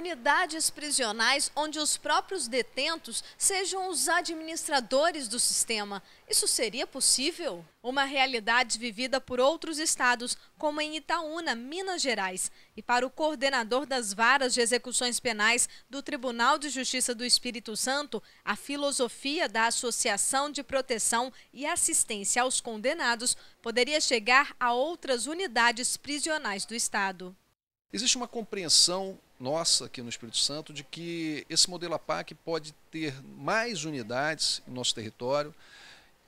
unidades prisionais onde os próprios detentos sejam os administradores do sistema. Isso seria possível? Uma realidade vivida por outros estados, como em Itaúna, Minas Gerais. E para o coordenador das varas de execuções penais do Tribunal de Justiça do Espírito Santo, a filosofia da Associação de Proteção e Assistência aos Condenados poderia chegar a outras unidades prisionais do estado. Existe uma compreensão nossa aqui no Espírito Santo de que esse modelo APAC pode ter mais unidades em nosso território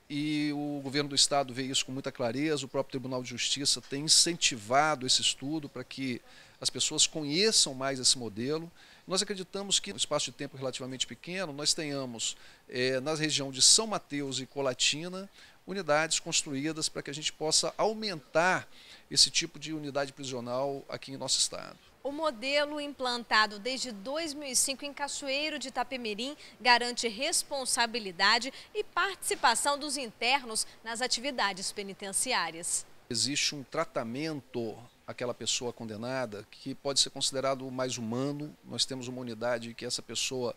e o governo do estado vê isso com muita clareza, o próprio Tribunal de Justiça tem incentivado esse estudo para que as pessoas conheçam mais esse modelo. Nós acreditamos que, no espaço de tempo relativamente pequeno, nós tenhamos, é, na região de São Mateus e Colatina, unidades construídas para que a gente possa aumentar esse tipo de unidade prisional aqui em nosso estado. O modelo implantado desde 2005 em Cachoeiro de Itapemirim garante responsabilidade e participação dos internos nas atividades penitenciárias. Existe um tratamento àquela pessoa condenada que pode ser considerado mais humano. Nós temos uma unidade que essa pessoa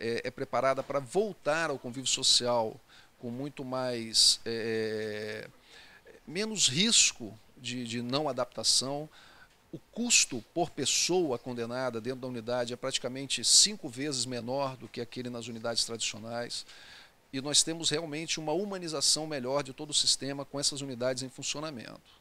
é, é preparada para voltar ao convívio social com muito mais é, é menos risco de, de não adaptação. O custo por pessoa condenada dentro da unidade é praticamente cinco vezes menor do que aquele nas unidades tradicionais. E nós temos realmente uma humanização melhor de todo o sistema com essas unidades em funcionamento.